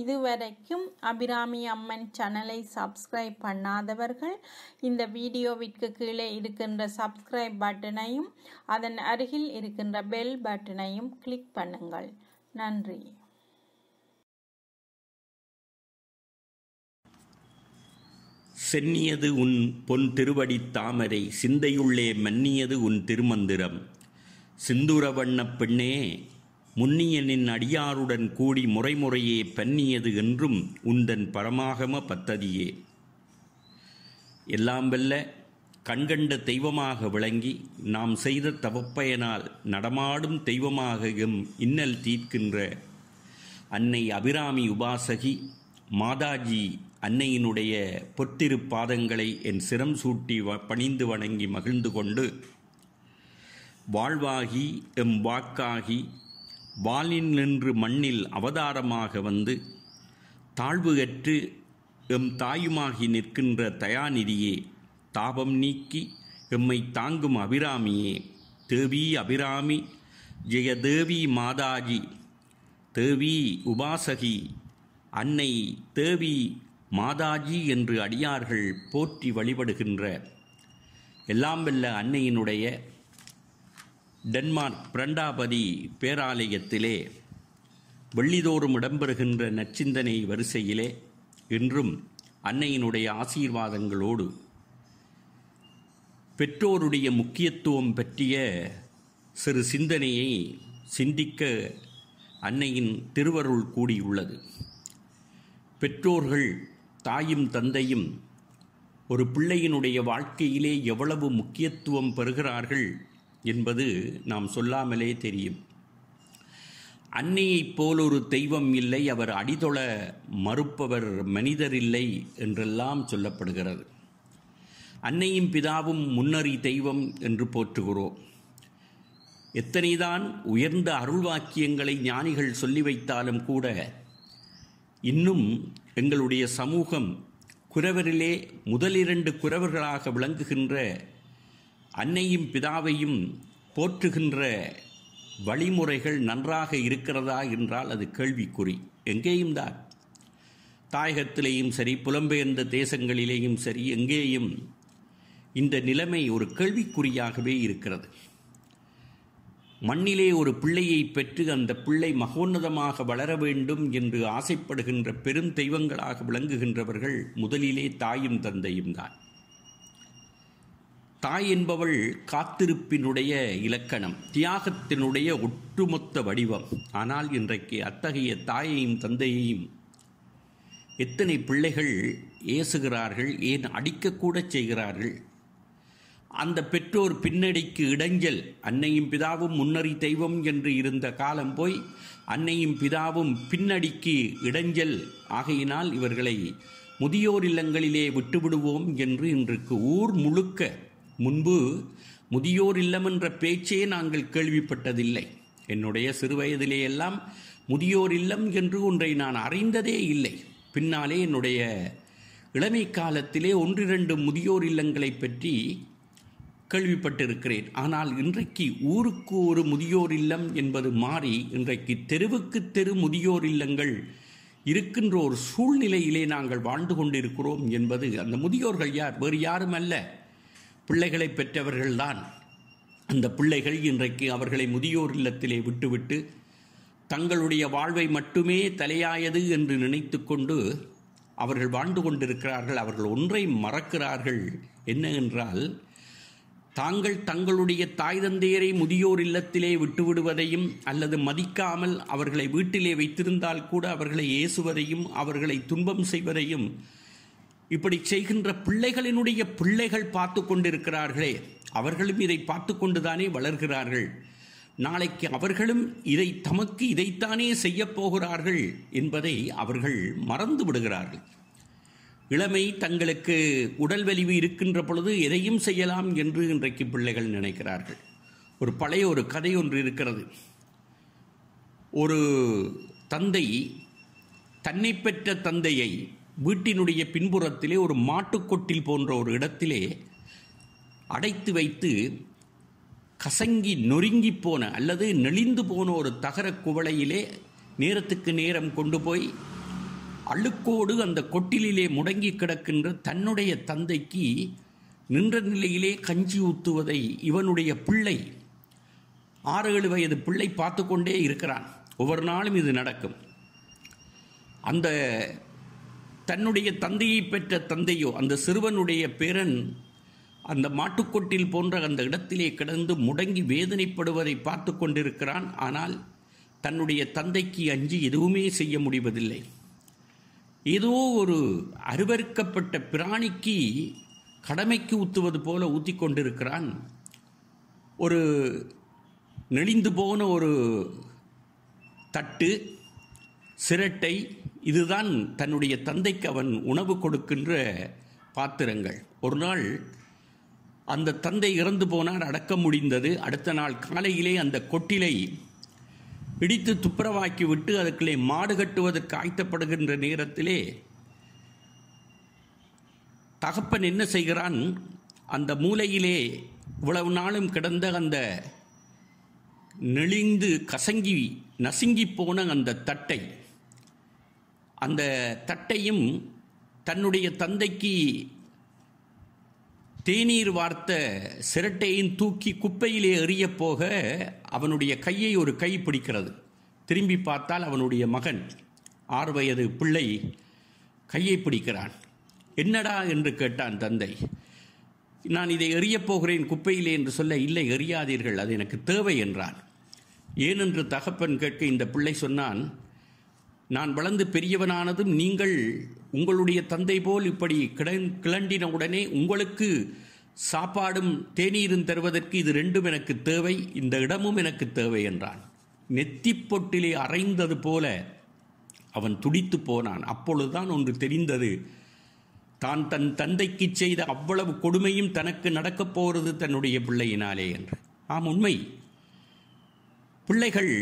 இதுவரைக்கும் அபிராமி அம்மன் சேனலை சப்ஸ்கிரைப் பண்ணாதவர்கள் இந்த வீடியோவிற்கு கீழே இருக்கின்ற சப்ஸ்கிரைப் பட்டனையும் அதன் அருகில் இருக்கின்ற பெல் பட்டனையும் கிளிக் பண்ணுங்கள் நன்றி சென்னியது உன் பொன் திருவடி தாமரை சிந்தையுள்ளே மன்னியது உன் திருமந்திரம் சிந்துர வண்ண பெண்ணே முன்னியனின் அடியாருடன் கூடி முறைமுறையே பன்னியது என்றும் உந்தன் பரமாகம பத்ததியே எல்லாம் வெல்ல கண்கண்ட தெய்வமாக விளங்கி நாம் செய்த தவப்பயனால் நடமாடும் தெய்வமாக எம் இன்னல் தீர்க்கின்ற அன்னை அபிராமி உபாசகி மாதாஜி அன்னையினுடைய பொற்றிரு பாதங்களை என் சிரம் சூட்டி பணிந்து வணங்கி மகிழ்ந்து கொண்டு வாழ்வாகி எம் வாக்காகி வாலின் நின்று மண்ணில் அவதாரமாக வந்து தாழ்வு கற்று எம் தாயுமாகி நிற்கின்ற தயாநிதியே தாபம் நீக்கி எம்மை தாங்கும் அபிராமியே தேவி அபிராமி ஜெய தேவி மாதாஜி தேவி உபாசகி அன்னை தேவி மாதாஜி என்று அடியார்கள் போற்றி வழிபடுகின்ற எல்லாம் வெல்ல அன்னையினுடைய டென்மார்க் பிரண்டாபதி பேராலயத்திலே வெள்ளிதோறும் இடம்பெறுகின்ற நச்சிந்தனை வரிசையிலே இன்றும் அன்னையினுடைய ஆசீர்வாதங்களோடு பெற்றோருடைய முக்கியத்துவம் பற்றிய சிறு சிந்தனையை சிந்திக்க அன்னையின் திருவருள் கூடியுள்ளது பெற்றோர்கள் தாயும் தந்தையும் ஒரு பிள்ளையினுடைய வாழ்க்கையிலே எவ்வளவு முக்கியத்துவம் பெறுகிறார்கள் என்பது நாம் சொல்லாமலே தெரியும் அன்னையைப் போல் ஒரு தெய்வம் இல்லை அவர் அடிதொள மறுப்பவர் மனிதர் இல்லை என்றெல்லாம் சொல்லப்படுகிறது அன்னையும் பிதாவும் முன்னறி தெய்வம் என்று போற்றுகிறோம் எத்தனைதான் உயர்ந்த அருள்வாக்கியங்களை ஞானிகள் சொல்லி வைத்தாலும் கூட இன்னும் எங்களுடைய சமூகம் குறவரிலே முதலிரண்டு குறவர்களாக விளங்குகின்ற அன்னையும் பிதாவையும் போற்றுகின்ற வழிமுறைகள் நன்றாக இருக்கிறதா என்றால் அது கேள்விக்குறி எங்கேயும் தான் தாயகத்திலேயும் சரி புலம்பெயர்ந்த தேசங்களிலேயும் சரி எங்கேயும் இந்த நிலைமை ஒரு கேள்விக்குறியாகவே இருக்கிறது மண்ணிலே ஒரு பிள்ளையை பெற்று அந்த பிள்ளை மகோன்னதமாக வளர வேண்டும் என்று ஆசைப்படுகின்ற பெரும் தெய்வங்களாக விளங்குகின்றவர்கள் முதலிலே தாயும் தந்தையும் தான் தாய் என்பவள் காத்திருப்பினுடைய இலக்கணம் தியாகத்தினுடைய ஒட்டுமொத்த வடிவம் ஆனால் இன்றைக்கு அத்தகைய தாயையும் தந்தையையும் எத்தனை பிள்ளைகள் ஏசுகிறார்கள் ஏன் அடிக்கக்கூட செய்கிறார்கள் அந்த பெற்றோர் பின்னடிக்கு இடைஞ்சல் அன்னையும் பிதாவும் முன்னறி தெய்வம் என்று இருந்த காலம் போய் அன்னையும் பிதாவும் பின்னடிக்கு இடைஞ்சல் ஆகையினால் இவர்களை முதியோர் இல்லங்களிலே விட்டுவிடுவோம் என்று இன்றைக்கு ஊர் முழுக்க முன்பு முதியோர் இல்லம் என்ற பேச்சே நாங்கள் கேள்விப்பட்டதில்லை என்னுடைய சிறுவயதிலேயெல்லாம் முதியோர் இல்லம் என்று ஒன்றை நான் அறிந்ததே இல்லை பின்னாலே என்னுடைய இளமை காலத்திலே ஒன்றிரண்டு முதியோர் இல்லங்களை பற்றி கேள்விப்பட்டிருக்கிறேன் ஆனால் இன்றைக்கு ஊருக்கு ஒரு முதியோர் இல்லம் என்பது மாறி இன்றைக்கு தெருவுக்கு தெரு முதியோர் இல்லங்கள் இருக்கின்ற ஒரு சூழ்நிலையிலே நாங்கள் வாழ்ந்து கொண்டிருக்கிறோம் என்பது அந்த முதியோர்கள் யார் வேறு யாரும் அல்ல பிள்ளைகளை பெற்றவர்கள்தான் அந்த பிள்ளைகள் இன்றைக்கு அவர்களை முதியோர் இல்லத்திலே விட்டுவிட்டு தங்களுடைய வாழ்வை மட்டுமே தலையாயது என்று நினைத்து கொண்டு அவர்கள் வாழ்ந்து கொண்டிருக்கிறார்கள் அவர்கள் ஒன்றை மறக்கிறார்கள் என்ன என்றால் தாங்கள் தங்களுடைய தாய் தந்தையரை முதியோர் இல்லத்திலே விட்டுவிடுவதையும் அல்லது மதிக்காமல் அவர்களை வீட்டிலே வைத்திருந்தால் கூட அவர்களை ஏசுவதையும் அவர்களை துன்பம் செய்வதையும் இப்படி செய்கின்ற பிள்ளைகளினுடைய பிள்ளைகள் பார்த்து கொண்டிருக்கிறார்களே அவர்களும் இதை பார்த்து கொண்டுதானே வளர்கிறார்கள் நாளைக்கு அவர்களும் இதை தமக்கு இதைத்தானே செய்யப்போகிறார்கள் என்பதை அவர்கள் மறந்து விடுகிறார்கள் இளமை தங்களுக்கு உடல் வலிவு இருக்கின்ற பொழுது எதையும் செய்யலாம் என்று இன்றைக்கு பிள்ளைகள் நினைக்கிறார்கள் ஒரு பழைய ஒரு கதை ஒன்று இருக்கிறது ஒரு தந்தை தன்னை பெற்ற தந்தையை வீட்டினுடைய பின்புறத்திலே ஒரு மாட்டுக்கொட்டில் போன்ற ஒரு இடத்திலே அடைத்து வைத்து கசங்கி நொறுங்கி போன அல்லது நெளிந்து போன ஒரு தகர குவளையிலே நேரத்துக்கு நேரம் கொண்டு போய் அழுக்கோடு அந்த கொட்டிலே முடங்கி கிடக்கின்ற தன்னுடைய தந்தைக்கு நின்ற நிலையிலே கஞ்சி ஊத்துவதை இவனுடைய பிள்ளை ஆறு ஏழு வயது பிள்ளை பார்த்து கொண்டே இருக்கிறான் ஒவ்வொரு நாளும் இது நடக்கும் அந்த தன்னுடைய தந்தையை பெற்ற தந்தையோ அந்த சிறுவனுடைய பேரன் அந்த மாட்டுக்கொட்டில் போன்ற அந்த இடத்திலே கிடந்து முடங்கி வேதனைப்படுவதை பார்த்து கொண்டிருக்கிறான் ஆனால் தன்னுடைய தந்தைக்கு அஞ்சு எதுவுமே செய்ய முடிவதில்லை ஏதோ ஒரு அருவறுக்கப்பட்ட பிராணிக்கு கடமைக்கு ஊற்றுவது போல ஊற்றி கொண்டிருக்கிறான் ஒரு நெளிந்து போன ஒரு தட்டு சிரட்டை இதுதான் தன்னுடைய தந்தைக்கு அவன் உணவு கொடுக்கின்ற பாத்திரங்கள் ஒரு நாள் அந்த தந்தை இறந்து போனார் அடக்க முடிந்தது அடுத்த நாள் காலையிலே அந்த கொட்டிலை பிடித்து துப்புரவாக்கி விட்டு அதுக்குள்ளே மாடு கட்டுவதற்கு ஆய்த்தப்படுகின்ற நேரத்திலே தகப்பன் என்ன செய்கிறான் அந்த மூலையிலே இவ்வளவு நாளும் கிடந்த அந்த நெளிந்து கசங்கி நசுங்கி போன அந்த தட்டை அந்த தட்டையும் தன்னுடைய தந்தைக்கு தேநீர் வார்த்த சிரட்டையின் தூக்கி குப்பையிலே எறிய போக அவனுடைய கையை ஒரு கை பிடிக்கிறது திரும்பி பார்த்தால் அவனுடைய மகன் ஆறு வயது பிள்ளை கையை பிடிக்கிறான் என்னடா என்று கேட்டான் தந்தை நான் இதை எறியப் போகிறேன் குப்பையிலே என்று சொல்ல இல்லை எறியாதீர்கள் அது எனக்கு தேவை என்றான் ஏனென்று தகப்பன் கேட்க இந்த பிள்ளை சொன்னான் நான் வளர்ந்து பெரியவனானதும் நீங்கள் உங்களுடைய தந்தை போல் இப்படி கிளண்டின உடனே உங்களுக்கு சாப்பாடும் தேநீரும் தருவதற்கு இது ரெண்டும் எனக்கு தேவை இந்த இடமும் எனக்கு தேவை என்றான் நெத்தி பொட்டிலே அரைந்தது போல அவன் துடித்து போனான் அப்பொழுதுதான் ஒன்று தெரிந்தது தான் தன் தந்தைக்கு செய்த அவ்வளவு கொடுமையும் தனக்கு நடக்கப் போகிறது தன்னுடைய பிள்ளையினாலே என்று ஆம் உண்மை பிள்ளைகள்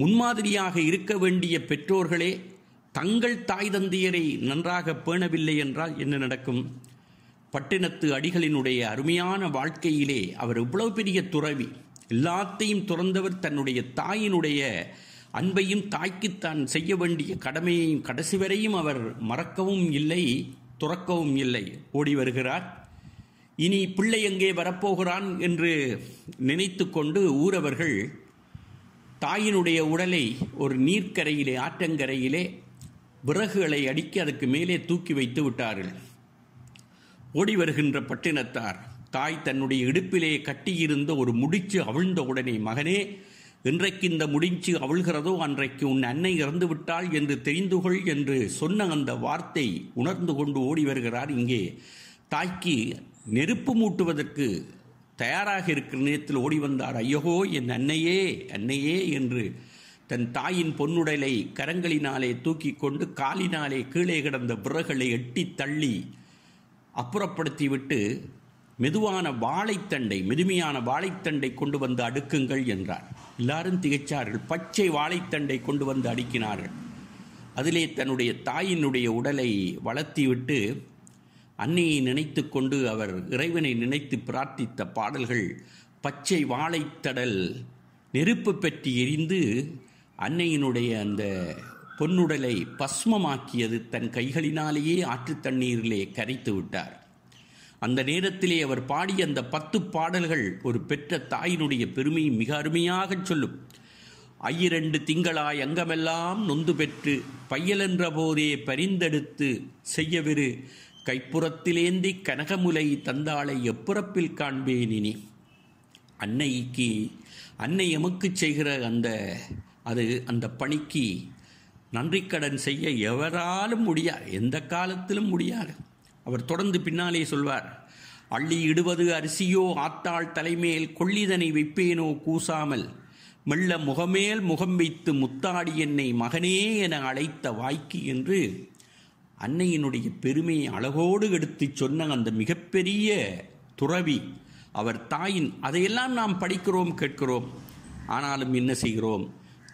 முன்மாதிரியாக இருக்க வேண்டிய பெற்றோர்களே தங்கள் தாய் தந்தையரை நன்றாக பேணவில்லை என்றால் என்ன நடக்கும் பட்டினத்து அடிகளினுடைய அருமையான வாழ்க்கையிலே அவர் இவ்வளவு பெரிய துறவி எல்லாத்தையும் துறந்தவர் தன்னுடைய தாயினுடைய அன்பையும் தாய்க்கு தான் செய்ய வேண்டிய கடமையையும் கடைசி வரையும் அவர் மறக்கவும் இல்லை துறக்கவும் இல்லை ஓடி வருகிறார் இனி பிள்ளை எங்கே வரப்போகிறான் என்று நினைத்து கொண்டு ஊரவர்கள் தாயினுடைய உடலை ஒரு நீர்க்கரையிலே ஆற்றங்கரையிலே விறகுகளை அடிக்க அதுக்கு மேலே தூக்கி வைத்து விட்டார்கள் ஓடி வருகின்ற பட்டினத்தார் தாய் தன்னுடைய இடுப்பிலே கட்டியிருந்த ஒரு முடிச்சு அவிழ்ந்த உடனே மகனே இன்றைக்கு இந்த முடிஞ்சு அவிழ்கிறதோ அன்றைக்கு உன் அன்னை இறந்து விட்டாள் என்று தெரிந்து கொள் என்று சொன்ன அந்த வார்த்தை உணர்ந்து கொண்டு ஓடி வருகிறார் இங்கே தாய்க்கு நெருப்பு மூட்டுவதற்கு தயாராக இருக்கிற நேரத்தில் ஓடி வந்தார் ஐயோ என் அன்னையே அன்னையே என்று தன் தாயின் பொன்னுடலை கரங்களினாலே தூக்கி கொண்டு காலினாலே கீழே கிடந்த விறகளை எட்டி தள்ளி அப்புறப்படுத்திவிட்டு மெதுவான வாழைத்தண்டை மெதுமையான வாழைத்தண்டை கொண்டு வந்து அடுக்குங்கள் என்றார் எல்லாரும் திகைச்சார்கள் பச்சை வாழைத்தண்டை கொண்டு வந்து அடுக்கினார்கள் அதிலே தன்னுடைய தாயினுடைய உடலை வளர்த்திவிட்டு அன்னையை நினைத்து கொண்டு அவர் இறைவனை நினைத்து பிரார்த்தித்த பாடல்கள் பச்சை வாழைத்தடல் நெருப்பு பற்றி எரிந்து அன்னையினுடைய அந்த பொன்னுடலை பஸ்மமாக்கியது தன் கைகளினாலேயே ஆற்று தண்ணீரிலே கரைத்து விட்டார் அந்த நேரத்திலே அவர் பாடிய அந்த பத்து பாடல்கள் ஒரு பெற்ற தாயினுடைய பெருமையை மிக அருமையாக சொல்லும் ஐயிரண்டு திங்களாய் அங்கமெல்லாம் நொந்து பெற்று பையலென்ற போதே பரிந்தெடுத்து செய்யவிரு கைப்புறத்திலேந்தி கனகமுலை தந்தாளை எப்புறப்பில் காண்பேன் இனி அன்னைக்கு அன்னை எமக்கு செய்கிற அந்த அது அந்த பணிக்கு நன்றிக்கடன் செய்ய எவராலும் முடியாது எந்த காலத்திலும் முடியாது அவர் தொடர்ந்து பின்னாலே சொல்வார் அள்ளி இடுவது அரிசியோ ஆத்தாள் தலைமேல் கொள்ளிதனை வைப்பேனோ கூசாமல் மெல்ல முகமேல் முகம் வைத்து முத்தாடி என்னை மகனே என அழைத்த வாய்க்கு என்று அன்னையினுடைய பெருமையை அழகோடு எடுத்து சொன்ன அந்த மிகப்பெரிய துறவி அவர் தாயின் அதையெல்லாம் நாம் படிக்கிறோம் கேட்கிறோம் ஆனாலும் என்ன செய்கிறோம்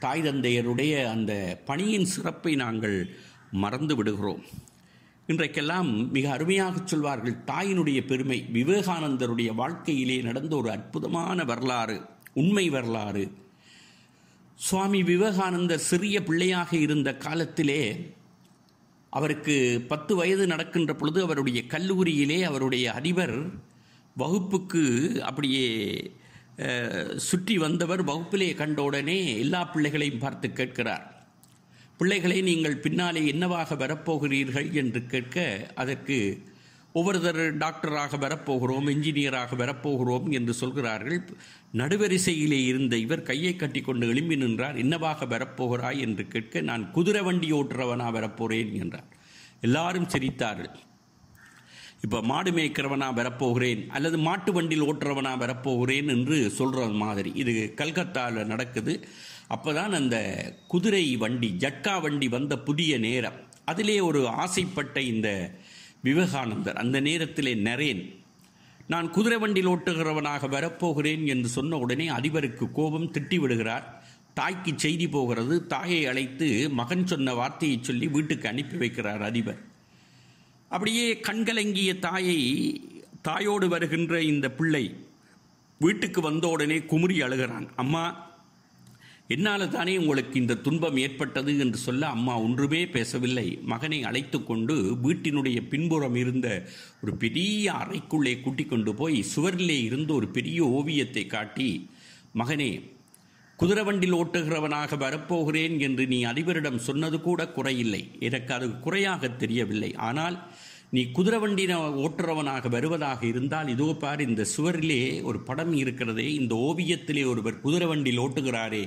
தாய் தந்தையருடைய அந்த பணியின் சிறப்பை நாங்கள் மறந்து விடுகிறோம் இன்றைக்கெல்லாம் மிக அருமையாக சொல்வார்கள் தாயினுடைய பெருமை விவேகானந்தருடைய வாழ்க்கையிலே நடந்த ஒரு அற்புதமான வரலாறு உண்மை வரலாறு சுவாமி விவேகானந்தர் சிறிய பிள்ளையாக இருந்த காலத்திலே அவருக்கு பத்து வயது நடக்கின்ற பொழுது அவருடைய கல்லூரியிலே அவருடைய அதிபர் வகுப்புக்கு அப்படியே சுற்றி வந்தவர் வகுப்பிலே கண்டவுடனே எல்லா பிள்ளைகளையும் பார்த்து கேட்கிறார் பிள்ளைகளை நீங்கள் பின்னாலே என்னவாக வரப்போகிறீர்கள் என்று கேட்க அதற்கு ஒவ்வொருத்தர் டாக்டராக வரப்போகிறோம் இன்ஜினியராக வரப்போகிறோம் என்று சொல்கிறார்கள் நடுவரிசையிலே இருந்த இவர் கையை கட்டி கொண்டு எழும்பி நின்றார் என்னவாக வரப்போகிறாய் என்று கேட்க நான் குதிரை வண்டி ஓட்டுறவனா வரப்போகிறேன் என்றார் எல்லாரும் சிரித்தார்கள் இப்போ மாடு மேய்க்கிறவனாக வரப்போகிறேன் அல்லது மாட்டு வண்டியில் ஓட்டுறவனா வரப்போகிறேன் என்று சொல்கிற மாதிரி இது கல்கத்தாவில் நடக்குது அப்போ தான் அந்த குதிரை வண்டி ஜட்கா வண்டி வந்த புதிய நேரம் அதிலே ஒரு ஆசைப்பட்ட இந்த விவேகானந்தர் அந்த நேரத்திலே நரேன் நான் குதிரை வண்டியில் ஓட்டுகிறவனாக வரப்போகிறேன் என்று சொன்ன உடனே அதிபருக்கு கோபம் திட்டி விடுகிறார் தாய்க்கு செய்தி போகிறது தாயை அழைத்து மகன் சொன்ன வார்த்தையை சொல்லி வீட்டுக்கு அனுப்பி வைக்கிறார் அதிபர் அப்படியே கண்கலங்கிய தாயை தாயோடு வருகின்ற இந்த பிள்ளை வீட்டுக்கு வந்த உடனே குமுறி அழுகிறான் அம்மா என்னால் தானே உங்களுக்கு இந்த துன்பம் ஏற்பட்டது என்று சொல்ல அம்மா ஒன்றுமே பேசவில்லை மகனை அழைத்து கொண்டு வீட்டினுடைய பின்புறம் இருந்த ஒரு பெரிய அறைக்குள்ளே கூட்டிக் கொண்டு போய் சுவரிலே இருந்து ஒரு பெரிய ஓவியத்தை காட்டி மகனே குதிரை வண்டியில் ஓட்டுகிறவனாக வரப்போகிறேன் என்று நீ அதிபரிடம் சொன்னது கூட குறையில்லை எனக்கு அது குறையாக தெரியவில்லை ஆனால் நீ குதிரை வண்டி ஓட்டுறவனாக வருவதாக இருந்தால் இதோ பார் இந்த சுவரிலே ஒரு படம் இருக்கிறதே இந்த ஓவியத்திலே ஒருவர் குதிரை வண்டியில் ஓட்டுகிறாரே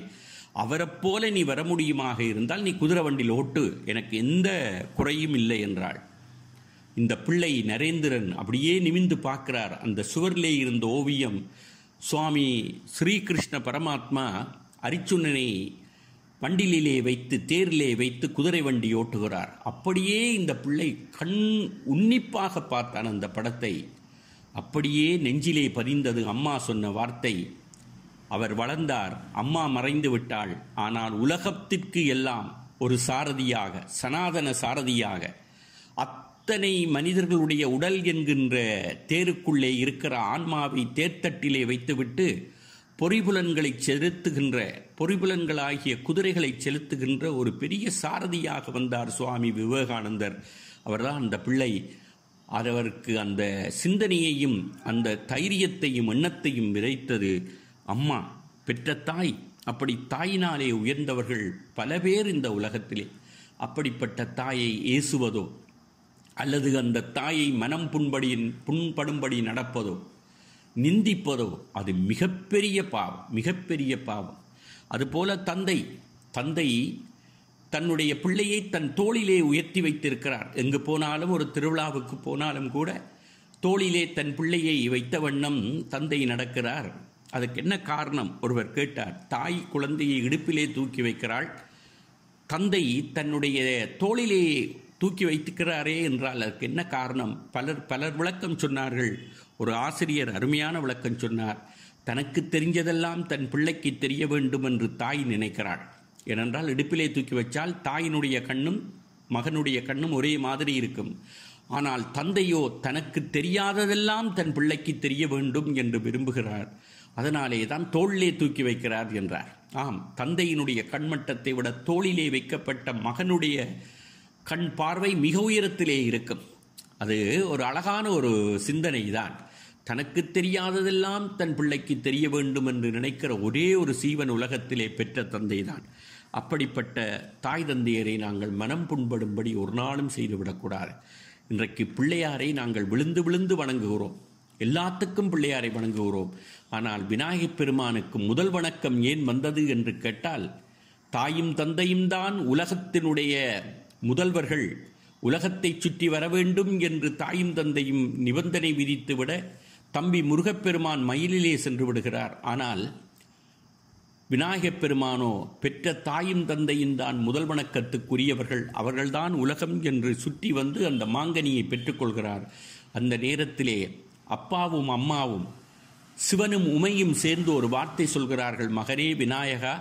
அவரை போல நீ வர முடியுமாக இருந்தால் நீ குதிரை வண்டியில் ஓட்டு எனக்கு எந்த குறையும் இல்லை என்றாள் இந்த பிள்ளை நரேந்திரன் அப்படியே நிமிந்து பார்க்கிறார் அந்த சுவரிலே இருந்த ஓவியம் சுவாமி ஸ்ரீகிருஷ்ண பரமாத்மா அரிச்சுண்ணனை வண்டிலே வைத்து தேரிலே வைத்து குதிரை வண்டி ஓட்டுகிறார் அப்படியே இந்த பிள்ளை கண் உன்னிப்பாக பார்த்தான் அந்த படத்தை அப்படியே நெஞ்சிலே பதிந்தது அம்மா சொன்ன வார்த்தை அவர் வளர்ந்தார் அம்மா மறைந்து விட்டாள் ஆனால் உலகத்திற்கு எல்லாம் ஒரு சாரதியாக சனாதன சாரதியாக அத்தனை மனிதர்களுடைய உடல் என்கின்ற தேருக்குள்ளே இருக்கிற ஆன்மாவை தேர்த்தட்டிலே வைத்துவிட்டு பொறிபுலன்களை செலுத்துகின்ற பொறிபுலன்களாகிய குதிரைகளை செலுத்துகின்ற ஒரு பெரிய சாரதியாக வந்தார் சுவாமி விவேகானந்தர் அவர்தான் அந்த பிள்ளை அவருக்கு அந்த சிந்தனையையும் அந்த தைரியத்தையும் எண்ணத்தையும் விதைத்தது அம்மா பெற்ற தாய் அப்படி தாயினாலே உயர்ந்தவர்கள் பல பேர் இந்த உலகத்திலே அப்படிப்பட்ட தாயை ஏசுவதோ அல்லது அந்த தாயை மனம் புண்படி புண்படும்படி நடப்பதோ நிந்திப்பதோ அது மிகப்பெரிய பாவம் மிகப்பெரிய பாவம் அதுபோல தந்தை தந்தை தன்னுடைய பிள்ளையை தன் தோளிலே உயர்த்தி வைத்திருக்கிறார் எங்கு போனாலும் ஒரு திருவிழாவுக்கு போனாலும் கூட தோளிலே தன் பிள்ளையை வைத்த வண்ணம் தந்தை நடக்கிறார் அதுக்கு என்ன காரணம் ஒருவர் கேட்டார் தாய் குழந்தையை இடுப்பிலே தூக்கி வைக்கிறாள் தந்தை தன்னுடைய தோளிலே தூக்கி வைத்துக்கிறாரே என்றால் அதற்கு என்ன காரணம் பலர் பலர் விளக்கம் சொன்னார்கள் ஒரு ஆசிரியர் அருமையான விளக்கம் சொன்னார் தனக்கு தெரிஞ்சதெல்லாம் தன் பிள்ளைக்கு தெரிய வேண்டும் என்று தாய் நினைக்கிறாள் ஏனென்றால் இடுப்பிலே தூக்கி வச்சால் தாயினுடைய கண்ணும் மகனுடைய கண்ணும் ஒரே மாதிரி இருக்கும் ஆனால் தந்தையோ தனக்கு தெரியாததெல்லாம் தன் பிள்ளைக்கு தெரிய வேண்டும் என்று விரும்புகிறார் அதனாலே தான் தோளிலே தூக்கி வைக்கிறார் என்றார் ஆம் தந்தையினுடைய கண்மட்டத்தை விட தோளிலே வைக்கப்பட்ட மகனுடைய கண் பார்வை மிக உயரத்திலே இருக்கும் அது ஒரு அழகான ஒரு சிந்தனை தான் தனக்கு தெரியாததெல்லாம் தன் பிள்ளைக்கு தெரிய வேண்டும் என்று நினைக்கிற ஒரே ஒரு சீவன் உலகத்திலே பெற்ற தந்தை தான் அப்படிப்பட்ட தாய் தந்தையரை நாங்கள் மனம் புண்படும்படி ஒரு நாளும் செய்துவிடக்கூடாது இன்றைக்கு பிள்ளையாரை நாங்கள் விழுந்து விழுந்து வணங்குகிறோம் எல்லாத்துக்கும் பிள்ளையாரை வணங்குகிறோம் ஆனால் விநாயகப் பெருமானுக்கு முதல் வணக்கம் ஏன் வந்தது என்று கேட்டால் தாயும் தந்தையும் தான் உலகத்தினுடைய முதல்வர்கள் உலகத்தை சுற்றி வர வேண்டும் என்று தாயும் தந்தையும் நிபந்தனை விதித்துவிட தம்பி முருகப்பெருமான் மயிலிலே சென்று விடுகிறார் ஆனால் விநாயகப் பெருமானோ பெற்ற தாயும் தந்தையும் தான் முதல் வணக்கத்துக்குரியவர்கள் அவர்கள்தான் உலகம் என்று சுற்றி வந்து அந்த மாங்கனியை பெற்றுக்கொள்கிறார் அந்த நேரத்திலே அப்பாவும் அம்மாவும் சிவனும் உமையும் சேர்ந்து ஒரு வார்த்தை சொல்கிறார்கள் மகனே விநாயகா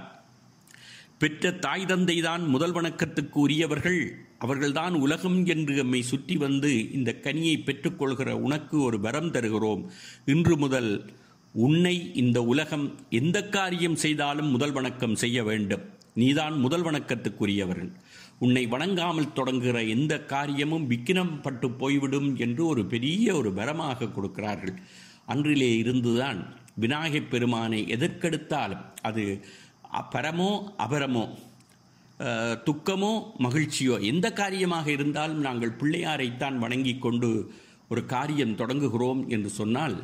பெற்ற தாய் தந்தை தான் முதல் வணக்கத்துக்கு உரியவர்கள் அவர்கள்தான் உலகம் என்று எம்மை சுற்றி வந்து இந்த கனியை பெற்றுக்கொள்கிற உனக்கு ஒரு வரம் தருகிறோம் இன்று முதல் உன்னை இந்த உலகம் எந்த காரியம் செய்தாலும் முதல் வணக்கம் செய்ய வேண்டும் நீதான் முதல் வணக்கத்துக்குரியவர்கள் உன்னை வணங்காமல் தொடங்குகிற எந்த காரியமும் விக்கிரம் பட்டு போய்விடும் என்று ஒரு பெரிய ஒரு பரமாக கொடுக்கிறார்கள் அன்றிலே இருந்துதான் விநாயகப் பெருமானை எதற்கெடுத்தாலும் அது பரமோ அபரமோ துக்கமோ மகிழ்ச்சியோ எந்த காரியமாக இருந்தாலும் நாங்கள் பிள்ளையாரைத்தான் வணங்கி கொண்டு ஒரு காரியம் தொடங்குகிறோம் என்று சொன்னால்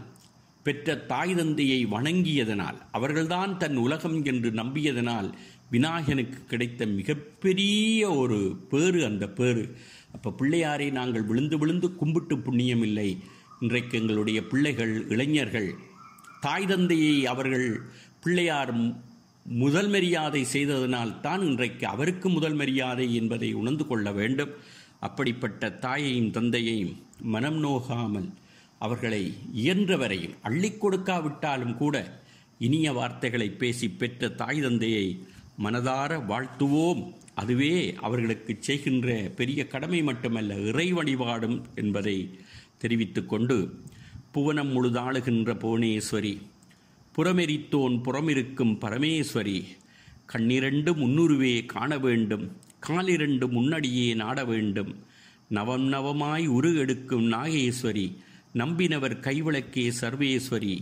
பெற்ற தாய் தந்தையை வணங்கியதனால் அவர்கள்தான் தன் உலகம் என்று நம்பியதனால் விநாயகனுக்கு கிடைத்த மிகப்பெரிய ஒரு பேரு அந்த பேரு அப்போ பிள்ளையாரை நாங்கள் விழுந்து விழுந்து கும்பிட்டு புண்ணியம் இல்லை இன்றைக்கு எங்களுடைய பிள்ளைகள் இளைஞர்கள் தாய் தந்தையை அவர்கள் பிள்ளையார் முதல் மரியாதை செய்ததனால் தான் இன்றைக்கு அவருக்கு முதல் மரியாதை என்பதை உணர்ந்து கொள்ள வேண்டும் அப்படிப்பட்ட தாயையும் தந்தையையும் மனம் நோகாமல் அவர்களை இயன்றவரையும் அள்ளி கொடுக்காவிட்டாலும் கூட இனிய வார்த்தைகளை பேசி பெற்ற தாய் தந்தையை மனதார வாழ்த்துவோம் அதுவே அவர்களுக்கு செய்கின்ற பெரிய கடமை மட்டுமல்ல இறை வழிபாடும் என்பதை தெரிவித்து கொண்டு புவனம் முழுதாளுகின்ற புவனேஸ்வரி புறமெரித்தோன் புறமிருக்கும் பரமேஸ்வரி கண்ணிரண்டு முன்னுருவே காண வேண்டும் காலிரண்டு முன்னடியே நாட வேண்டும் நவம் நவமாய் உரு எடுக்கும் நாகேஸ்வரி நம்பினவர் கைவிளக்கே சர்வேஸ்வரி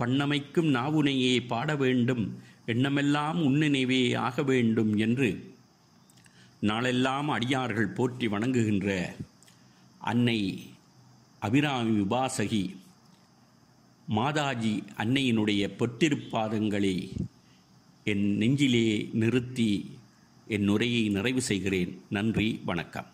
பண்ணமைக்கும் நாவுனையே பாட வேண்டும் எண்ணமெல்லாம் உன்னினைவே ஆக வேண்டும் என்று நாளெல்லாம் அடியார்கள் போற்றி வணங்குகின்ற அன்னை அபிராமி உபாசகி மாதாஜி அன்னையினுடைய பொத்திருப்பாதங்களை என் நெஞ்சிலே நிறுத்தி என் உரையை நிறைவு செய்கிறேன் நன்றி வணக்கம்